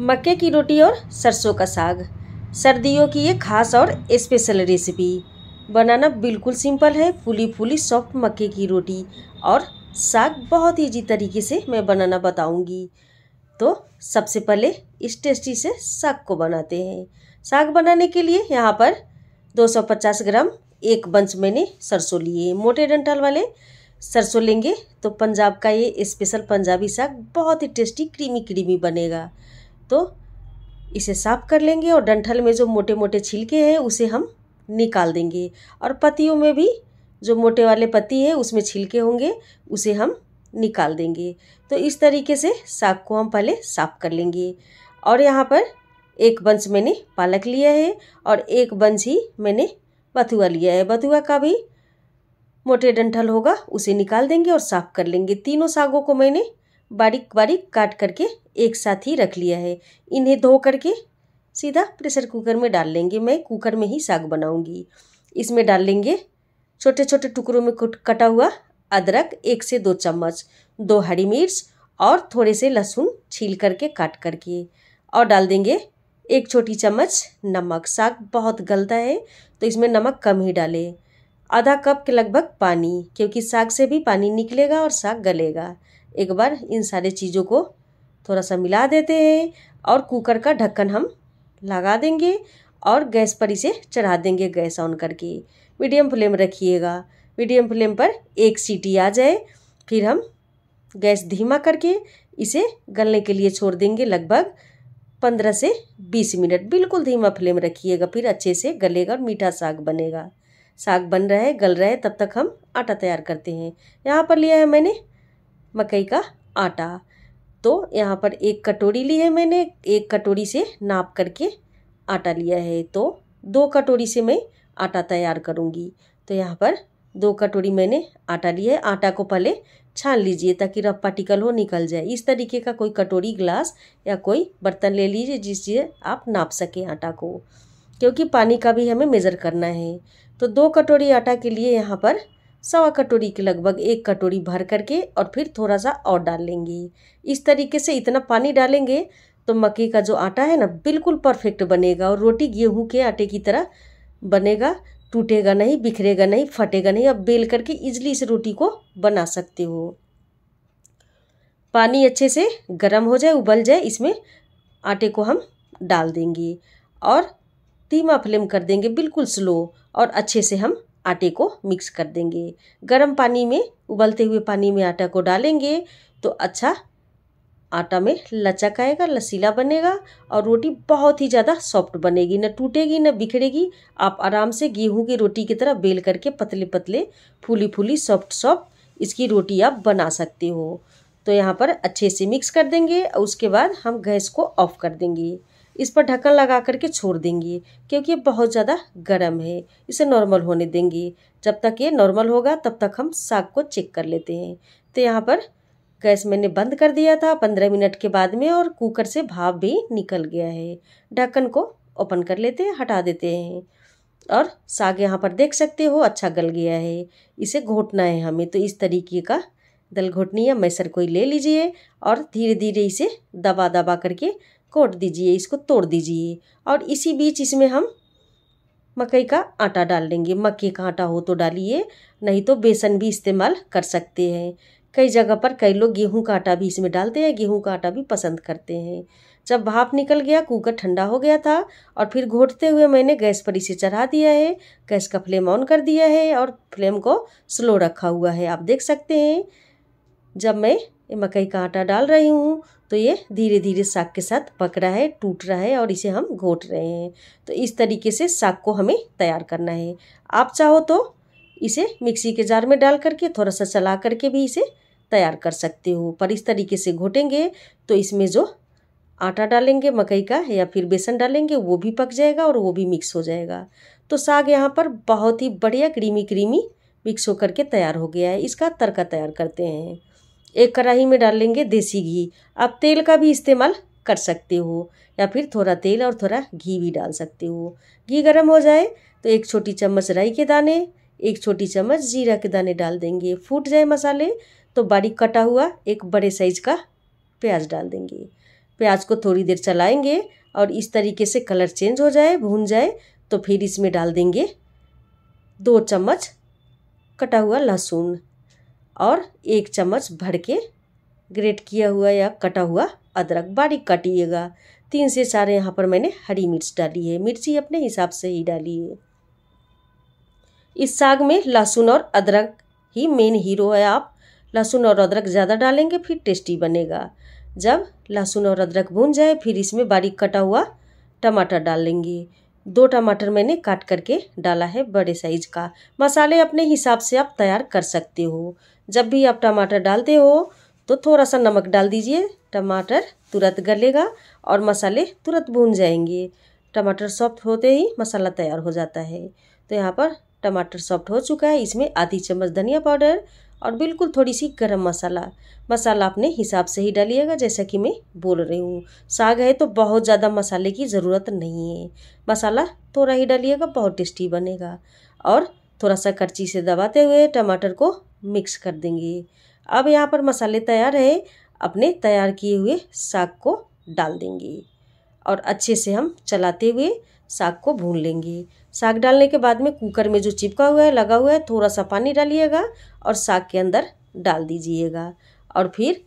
मक्के की रोटी और सरसों का साग सर्दियों की ये खास और स्पेशल रेसिपी बनाना बिल्कुल सिंपल है फूली फूली सॉफ्ट मक्के की रोटी और साग बहुत ईजी तरीके से मैं बनाना बताऊंगी तो सबसे पहले इस टेस्टी से साग को बनाते हैं साग बनाने के लिए यहाँ पर 250 ग्राम एक बंच मैंने सरसों लिए मोटे डंटल वाले सरसों लेंगे तो पंजाब का ये स्पेशल पंजाबी साग बहुत ही टेस्टी क्रीमी क्रीमी बनेगा तो इसे साफ कर लेंगे और डंठल में जो मोटे मोटे छिलके हैं उसे हम निकाल देंगे और पत्तियों में भी जो मोटे वाले पत्ती है उसमें छिलके होंगे उसे हम निकाल देंगे तो इस तरीके से साग को हम पहले साफ कर लेंगे और यहाँ पर एक बंच मैंने पालक लिया है और एक बंच ही मैंने बथुआ लिया है बथुआ का भी मोटे डंठल होगा उसे निकाल देंगे और साफ कर लेंगे तीनों सागों को मैंने बारीक बारीक काट करके एक साथ ही रख लिया है इन्हें धो करके सीधा प्रेशर कुकर में डाल लेंगे मैं कुकर में ही साग बनाऊंगी इसमें डाल लेंगे छोटे छोटे टुकड़ों में कटा हुआ अदरक एक से दो चम्मच दो हरी मिर्च और थोड़े से लहसुन छील करके काट करके और डाल देंगे एक छोटी चम्मच नमक साग बहुत गलता है तो इसमें नमक कम ही डालें आधा कप के लगभग पानी क्योंकि साग से भी पानी निकलेगा और साग गलेगा एक बार इन सारे चीज़ों को थोड़ा सा मिला देते हैं और कुकर का ढक्कन हम लगा देंगे और गैस पर इसे चढ़ा देंगे गैस ऑन करके मीडियम फ्लेम रखिएगा मीडियम फ्लेम पर एक सीटी आ जाए फिर हम गैस धीमा करके इसे गलने के लिए छोड़ देंगे लगभग पंद्रह से बीस मिनट बिल्कुल धीमा फ्लेम रखिएगा फिर अच्छे से गलेगा और मीठा साग बनेगा साग बन रहा है गल रहा है तब तक हम आटा तैयार करते हैं यहाँ पर लिया है मैंने मकई का आटा तो यहाँ पर एक कटोरी ली है मैंने एक कटोरी से नाप करके आटा लिया है तो दो कटोरी से मैं आटा तैयार करूँगी तो यहाँ पर दो कटोरी मैंने आटा लिया है आटा को पहले छान लीजिए ताकि रफ पार्टिकल हो निकल जाए इस तरीके का कोई कटोरी ग्लास या कोई बर्तन ले लीजिए जिससे आप नाप सकें आटा को क्योंकि पानी का भी हमें मेज़र करना है तो दो कटोरी आटा के लिए यहाँ पर सवा कटोरी के लगभग एक कटोरी भर करके और फिर थोड़ा सा और डाल लेंगे इस तरीके से इतना पानी डालेंगे तो मक्के का जो आटा है ना बिल्कुल परफेक्ट बनेगा और रोटी गेहूं के आटे की तरह बनेगा टूटेगा नहीं बिखरेगा नहीं फटेगा नहीं अब बेल करके इजली इस रोटी को बना सकते हो पानी अच्छे से गर्म हो जाए उबल जाए इसमें आटे को हम डाल देंगे और धीमा फ्लेम कर देंगे बिल्कुल स्लो और अच्छे से हम आटे को मिक्स कर देंगे गर्म पानी में उबलते हुए पानी में आटा को डालेंगे तो अच्छा आटा में लचक आएगा लसीला बनेगा और रोटी बहुत ही ज़्यादा सॉफ्ट बनेगी न टूटेगी न बिखरेगी आप आराम से गेहूं की रोटी की तरह बेल करके पतले पतले फूली फूली सॉफ्ट सॉफ्ट इसकी रोटी आप बना सकते हो तो यहाँ पर अच्छे से मिक्स कर देंगे और उसके बाद हम गैस को ऑफ कर देंगे इस पर ढक्कन लगा करके छोड़ देंगे क्योंकि बहुत ज़्यादा गर्म है इसे नॉर्मल होने देंगे जब तक ये नॉर्मल होगा तब तक हम साग को चेक कर लेते हैं तो यहाँ पर गैस मैंने बंद कर दिया था पंद्रह मिनट के बाद में और कुकर से भाप भी निकल गया है ढक्कन को ओपन कर लेते हैं हटा देते हैं और साग यहाँ पर देख सकते हो अच्छा गल गया है इसे घोटना है हमें तो इस तरीके का दल घोटनी या मैसर कोई ले लीजिए और धीरे धीरे इसे दबा दबा करके कोट दीजिए इसको तोड़ दीजिए और इसी बीच इसमें हम मकई का आटा डाल देंगे मक्के का आटा हो तो डालिए नहीं तो बेसन भी इस्तेमाल कर सकते हैं कई जगह पर कई लोग गेहूं का आटा भी इसमें डालते हैं गेहूं का आटा भी पसंद करते हैं जब भाप निकल गया कुकर ठंडा हो गया था और फिर घोटते हुए मैंने गैस पर इसे चढ़ा दिया है गैस का फ्लेम ऑन कर दिया है और फ्लेम को स्लो रखा हुआ है आप देख सकते हैं जब मैं मकई का आटा डाल रही हूँ तो ये धीरे धीरे साग के साथ पक रहा है टूट रहा है और इसे हम घोट रहे हैं तो इस तरीके से साग को हमें तैयार करना है आप चाहो तो इसे मिक्सी के जार में डाल करके थोड़ा सा चला करके भी इसे तैयार कर सकते हो पर इस तरीके से घोटेंगे तो इसमें जो आटा डालेंगे मकई का या फिर बेसन डालेंगे वो भी पक जाएगा और वो भी मिक्स हो जाएगा तो साग यहाँ पर बहुत ही बढ़िया क्रीमी क्रीमी मिक्स होकर के तैयार हो गया है इसका तड़का तैयार करते हैं एक कढ़ाई में डाल लेंगे देसी घी आप तेल का भी इस्तेमाल कर सकते हो या फिर थोड़ा तेल और थोड़ा घी भी डाल सकते हो घी गर्म हो जाए तो एक छोटी चम्मच राई के दाने एक छोटी चम्मच जीरा के दाने डाल देंगे फूट जाए मसाले तो बारीक कटा हुआ एक बड़े साइज का प्याज डाल देंगे प्याज को थोड़ी देर चलाएंगे और इस तरीके से कलर चेंज हो जाए भून जाए तो फिर इसमें डाल देंगे दो चम्मच कटा हुआ लहसुन और एक चम्मच भर के ग्रेट किया हुआ या कटा हुआ अदरक बारीक काटिएगा तीन से चार यहाँ पर मैंने हरी मिर्च डाली है मिर्ची अपने हिसाब से ही डाली है इस साग में लहसुन और अदरक ही मेन हीरो है आप लहसुन और अदरक ज़्यादा डालेंगे फिर टेस्टी बनेगा जब लहसुन और अदरक भून जाए फिर इसमें बारीक कटा हुआ टमाटर डाल लेंगे दो टमाटर मैंने काट करके डाला है बड़े साइज का मसाले अपने हिसाब से आप तैयार कर सकते हो जब भी आप टमाटर डालते हो तो थोड़ा सा नमक डाल दीजिए टमाटर तुरंत गलेगा और मसाले तुरंत भून जाएंगे टमाटर सॉफ्ट होते ही मसाला तैयार हो जाता है तो यहाँ पर टमाटर सॉफ्ट हो चुका है इसमें आधी चम्मच धनिया पाउडर और बिल्कुल थोड़ी सी गरम मसाला मसाला अपने हिसाब से ही डालिएगा जैसा कि मैं बोल रही हूँ साग है तो बहुत ज़्यादा मसाले की ज़रूरत नहीं है मसाला थोड़ा ही डालिएगा बहुत टेस्टी बनेगा और थोड़ा सा करची से दबाते हुए टमाटर को मिक्स कर देंगे अब यहाँ पर मसाले तैयार है अपने तैयार किए हुए साग को डाल देंगे और अच्छे से हम चलाते हुए साग को भून लेंगे साग डालने के बाद में कुकर में जो चिपका हुआ है लगा हुआ है थोड़ा सा पानी डालिएगा और साग के अंदर डाल दीजिएगा और फिर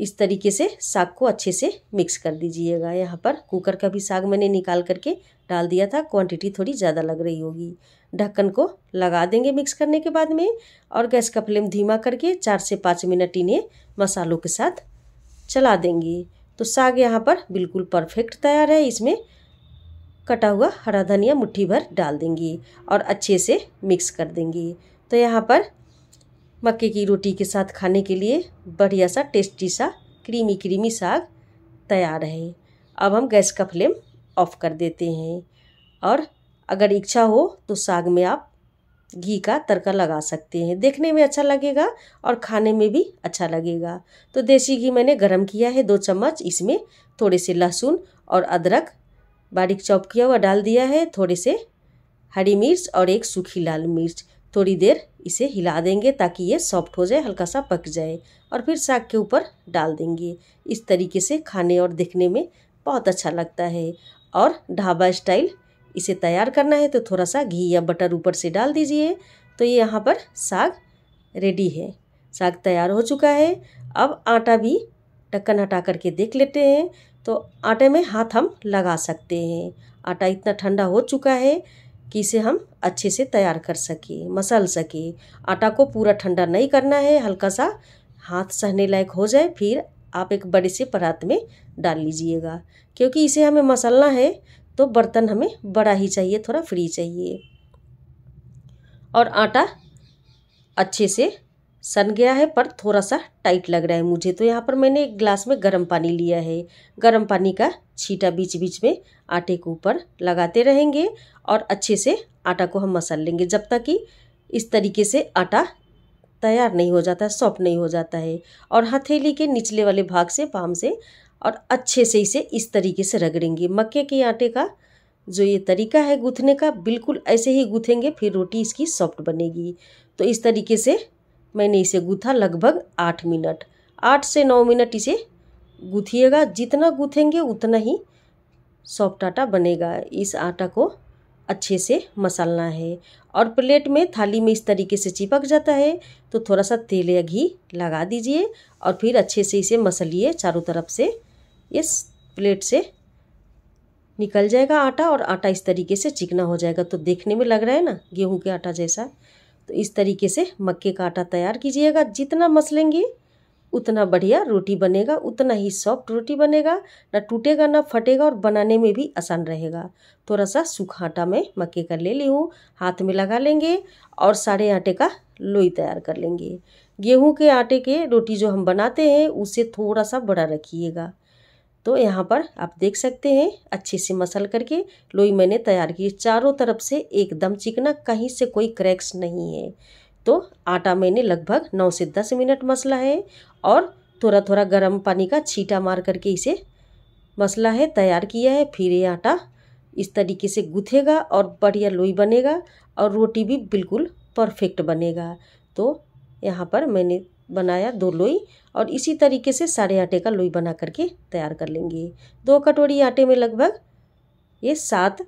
इस तरीके से साग को अच्छे से मिक्स कर दीजिएगा यहाँ पर कुकर का भी साग मैंने निकाल करके डाल दिया था क्वांटिटी थोड़ी ज़्यादा लग रही होगी ढक्कन को लगा देंगे मिक्स करने के बाद में और गैस का फ्लेम धीमा करके चार से पाँच मिनट इन्हें मसालों के साथ चला देंगे तो साग यहाँ पर बिल्कुल परफेक्ट तैयार है इसमें कटा हुआ हरा धनिया मुट्ठी भर डाल देंगी और अच्छे से मिक्स कर देंगी तो यहाँ पर मक्के की रोटी के साथ खाने के लिए बढ़िया सा टेस्टी सा क्रीमी क्रीमी साग तैयार है अब हम गैस का फ्लेम ऑफ कर देते हैं और अगर इच्छा हो तो साग में आप घी का तड़का लगा सकते हैं देखने में अच्छा लगेगा और खाने में भी अच्छा लगेगा तो देसी घी मैंने गरम किया है दो चम्मच इसमें थोड़े से लहसुन और अदरक बारीक चॉप किया हुआ डाल दिया है थोड़े से हरी मिर्च और एक सूखी लाल मिर्च थोड़ी देर इसे हिला देंगे ताकि ये सॉफ्ट हो जाए हल्का सा पक जाए और फिर साग के ऊपर डाल देंगे इस तरीके से खाने और देखने में बहुत अच्छा लगता है और ढाबा स्टाइल इसे तैयार करना है तो थोड़ा सा घी या बटर ऊपर से डाल दीजिए तो ये यहाँ पर साग रेडी है साग तैयार हो चुका है अब आटा भी ढक्कन हटा करके देख लेते हैं तो आटे में हाथ हम लगा सकते हैं आटा इतना ठंडा हो चुका है कि इसे हम अच्छे से तैयार कर सकें मसल सके आटा को पूरा ठंडा नहीं करना है हल्का सा हाथ सहने लायक हो जाए फिर आप एक बड़े से परात में डाल लीजिएगा क्योंकि इसे हमें मसलना है तो बर्तन हमें बड़ा ही चाहिए थोड़ा फ्री चाहिए और आटा अच्छे से सन गया है पर थोड़ा सा टाइट लग रहा है मुझे तो यहाँ पर मैंने एक ग्लास में गर्म पानी लिया है गर्म पानी का छीटा बीच बीच में आटे के ऊपर लगाते रहेंगे और अच्छे से आटा को हम मसल लेंगे जब तक कि इस तरीके से आटा तैयार नहीं हो जाता है सॉफ्ट नहीं हो जाता है और हथेली के निचले वाले भाग से पाम से और अच्छे से इसे इस तरीके से रगड़ेंगे मक्के के आटे का जो ये तरीका है गूँथने का बिल्कुल ऐसे ही गूँथेंगे फिर रोटी इसकी सॉफ्ट बनेगी तो इस तरीके से मैंने इसे गूथा लगभग आठ मिनट आठ से नौ मिनट इसे गूथिएगा जितना गूथेंगे उतना ही सॉफ्ट आटा बनेगा इस आटा को अच्छे से मसलना है और प्लेट में थाली में इस तरीके से चिपक जाता है तो थोड़ा सा तेल या घी लगा दीजिए और फिर अच्छे से इसे मसलिए चारों तरफ से इस प्लेट से निकल जाएगा आटा और आटा इस तरीके से चिकना हो जाएगा तो देखने में लग रहा है ना गेहूं के आटा जैसा तो इस तरीके से मक्के का आटा तैयार कीजिएगा जितना मसलेंगे उतना बढ़िया रोटी बनेगा उतना ही सॉफ्ट रोटी बनेगा ना टूटेगा ना फटेगा और बनाने में भी आसान रहेगा थोड़ा सा सूखा आटा मैं मक्के का ले ली हूँ हाथ में लगा लेंगे और सारे आटे का लोई तैयार कर लेंगे गेहूँ के आटे के रोटी जो हम बनाते हैं उसे थोड़ा सा बड़ा रखिएगा तो यहाँ पर आप देख सकते हैं अच्छे से मसल करके लोई मैंने तैयार की चारों तरफ से एकदम चिकना कहीं से कोई क्रैक्स नहीं है तो आटा मैंने लगभग नौ से दस मिनट मसला है और थोड़ा थोड़ा गर्म पानी का छीटा मार करके इसे मसला है तैयार किया है फिर ये आटा इस तरीके से गुथेगा और बढ़िया लोई बनेगा और रोटी भी बिल्कुल परफेक्ट बनेगा तो यहाँ पर मैंने बनाया दो लोई और इसी तरीके से सारे आटे का लोई बना करके तैयार कर लेंगे दो कटोरी आटे में लगभग ये सात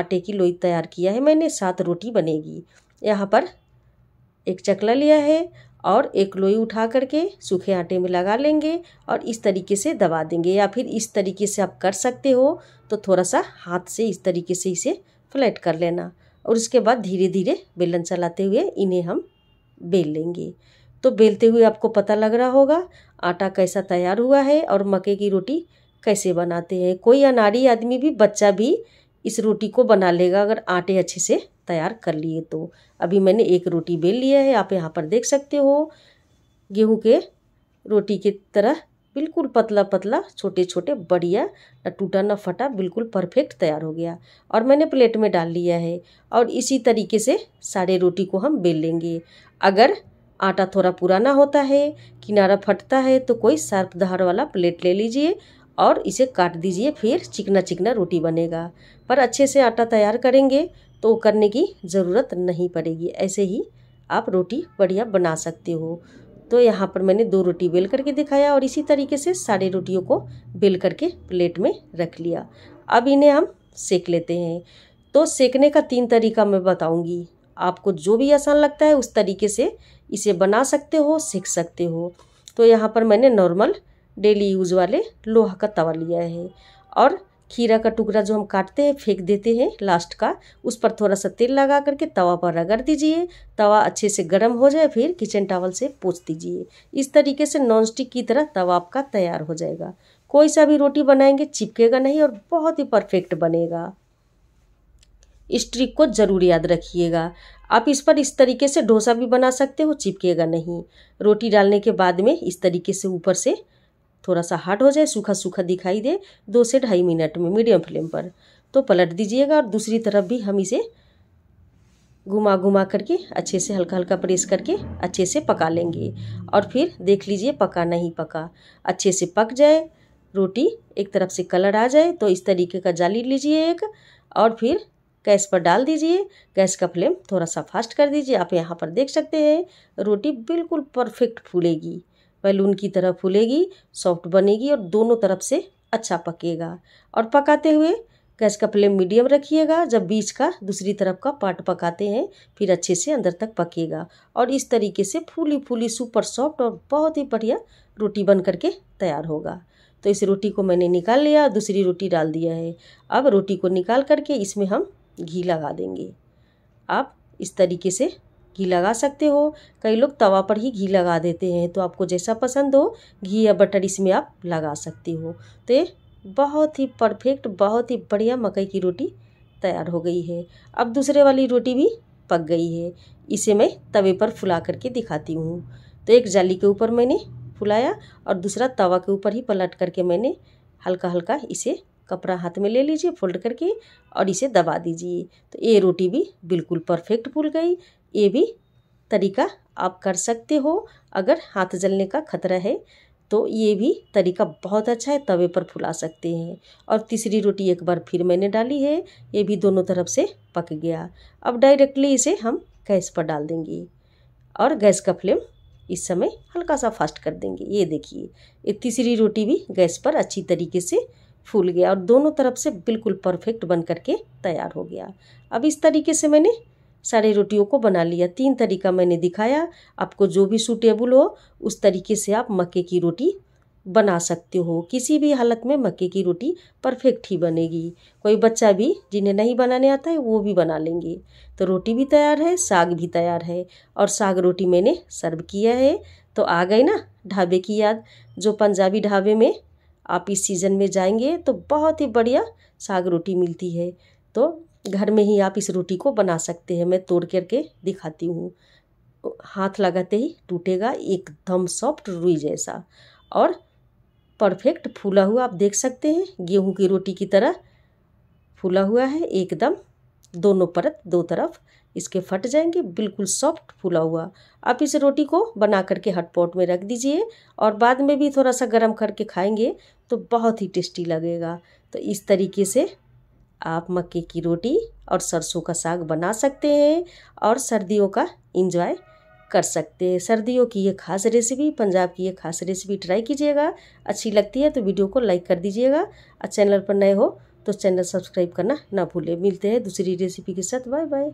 आटे की लोई तैयार किया है मैंने सात रोटी बनेगी यहाँ पर एक चकला लिया है और एक लोई उठा करके सूखे आटे में लगा लेंगे और इस तरीके से दबा देंगे या फिर इस तरीके से आप कर सकते हो तो थोड़ा सा हाथ से इस तरीके से इसे फ्लैट कर लेना और उसके बाद धीरे धीरे बेलन चलाते हुए इन्हें हम बेल लेंगे तो बेलते हुए आपको पता लग रहा होगा आटा कैसा तैयार हुआ है और मक्के की रोटी कैसे बनाते हैं कोई अनाड़ी आदमी भी बच्चा भी इस रोटी को बना लेगा अगर आटे अच्छे से तैयार कर लिए तो अभी मैंने एक रोटी बेल लिया है आप यहाँ पर देख सकते हो गेहूँ के रोटी की तरह बिल्कुल पतला पतला छोटे छोटे बढ़िया न टूटा न फटा बिल्कुल परफेक्ट तैयार हो गया और मैंने प्लेट में डाल लिया है और इसी तरीके से सारे रोटी को हम बेल लेंगे अगर आटा थोड़ा पुराना होता है किनारा फटता है तो कोई सार्प धार वाला प्लेट ले लीजिए और इसे काट दीजिए फिर चिकना चिकना रोटी बनेगा पर अच्छे से आटा तैयार करेंगे तो करने की ज़रूरत नहीं पड़ेगी ऐसे ही आप रोटी बढ़िया बना सकते हो तो यहाँ पर मैंने दो रोटी बेल करके दिखाया और इसी तरीके से सारे रोटियों को बेल करके प्लेट में रख लिया अब इन्हें हम सेक लेते हैं तो सेकने का तीन तरीका मैं बताऊँगी आपको जो भी आसान लगता है उस तरीके से इसे बना सकते हो सीख सकते हो तो यहाँ पर मैंने नॉर्मल डेली यूज़ वाले लोहा का तवा लिया है और खीरा का टुकड़ा जो हम काटते हैं फेंक देते हैं लास्ट का उस पर थोड़ा सा तेल लगा करके तवा पर रगड़ दीजिए तवा अच्छे से गर्म हो जाए फिर किचन टावल से पोछ दीजिए इस तरीके से नॉनस्टिक की तरह तवा आपका तैयार हो जाएगा कोई सा भी रोटी बनाएंगे चिपकेगा नहीं और बहुत ही परफेक्ट बनेगा इस ट्रिक को ज़रूर याद रखिएगा आप इस पर इस तरीके से डोसा भी बना सकते हो चिपकेगा नहीं रोटी डालने के बाद में इस तरीके से ऊपर से थोड़ा सा हार्ड हो जाए सूखा सूखा दिखाई दे दो से ढाई मिनट में मीडियम फ्लेम पर तो पलट दीजिएगा और दूसरी तरफ भी हम इसे घुमा घुमा करके अच्छे से हल्का हल्का प्रेस करके अच्छे से पका लेंगे और फिर देख लीजिए पका नहीं पका अच्छे से पक जाए रोटी एक तरफ से कलर आ जाए तो इस तरीके का जाली लीजिए एक और फिर गैस पर डाल दीजिए गैस का फ्लेम थोड़ा सा फास्ट कर दीजिए आप यहाँ पर देख सकते हैं रोटी बिल्कुल परफेक्ट फूलेगी बैलून की तरह फूलेगी सॉफ्ट बनेगी और दोनों तरफ से अच्छा पकेगा और पकाते हुए गैस का फ्लेम मीडियम रखिएगा जब बीच का दूसरी तरफ का पार्ट पकाते हैं फिर अच्छे से अंदर तक पकेगा और इस तरीके से फूली फूली सुपर सॉफ्ट और बहुत ही बढ़िया रोटी बन करके तैयार होगा तो इस रोटी को मैंने निकाल लिया दूसरी रोटी डाल दिया है अब रोटी को निकाल करके इसमें हम घी लगा देंगे आप इस तरीके से घी लगा सकते हो कई लोग तवा पर ही घी लगा देते हैं तो आपको जैसा पसंद हो घी या बटर इसमें आप लगा सकते हो तो ये बहुत ही परफेक्ट बहुत ही बढ़िया मकई की रोटी तैयार हो गई है अब दूसरे वाली रोटी भी पक गई है इसे मैं तवे पर फुला करके दिखाती हूँ तो एक जाली के ऊपर मैंने फुलाया और दूसरा तवा के ऊपर ही पलट करके मैंने हल्का हल्का इसे कपड़ा हाथ में ले लीजिए फोल्ड करके और इसे दबा दीजिए तो ये रोटी भी बिल्कुल परफेक्ट फूल गई ये भी तरीका आप कर सकते हो अगर हाथ जलने का खतरा है तो ये भी तरीका बहुत अच्छा है तवे पर फुला सकते हैं और तीसरी रोटी एक बार फिर मैंने डाली है ये भी दोनों तरफ से पक गया अब डायरेक्टली इसे हम गैस पर डाल देंगे और गैस का फ्लेम इस समय हल्का सा फास्ट कर देंगे ये देखिए ये तीसरी रोटी भी गैस पर अच्छी तरीके से फूल गया और दोनों तरफ से बिल्कुल परफेक्ट बन करके तैयार हो गया अब इस तरीके से मैंने सारे रोटियों को बना लिया तीन तरीका मैंने दिखाया आपको जो भी सूटेबल हो उस तरीके से आप मक्के की रोटी बना सकते हो किसी भी हालत में मक्के की रोटी परफेक्ट ही बनेगी कोई बच्चा भी जिन्हें नहीं बनाने आता है वो भी बना लेंगे तो रोटी भी तैयार है साग भी तैयार है और साग रोटी मैंने सर्व किया है तो आ गई ना ढाबे की याद जो पंजाबी ढाबे में आप इस सीज़न में जाएंगे तो बहुत ही बढ़िया साग रोटी मिलती है तो घर में ही आप इस रोटी को बना सकते हैं मैं तोड़ करके दिखाती हूँ हाथ लगाते ही टूटेगा एकदम सॉफ्ट रुई जैसा और परफेक्ट फूला हुआ आप देख सकते हैं गेहूं की रोटी की तरह फूला हुआ है एकदम दोनों परत दो तरफ इसके फट जाएंगे बिल्कुल सॉफ्ट फूला हुआ आप इस रोटी को बना करके पॉट में रख दीजिए और बाद में भी थोड़ा सा गर्म करके खाएंगे तो बहुत ही टेस्टी लगेगा तो इस तरीके से आप मक्के की रोटी और सरसों का साग बना सकते हैं और सर्दियों का इंजॉय कर सकते हैं सर्दियों की ये खास रेसिपी पंजाब की ये खास रेसिपी ट्राई कीजिएगा अच्छी लगती है तो वीडियो को लाइक कर दीजिएगा और चैनल पर नए हो तो चैनल सब्सक्राइब करना ना भूलें मिलते हैं दूसरी रेसिपी के साथ बाय बाय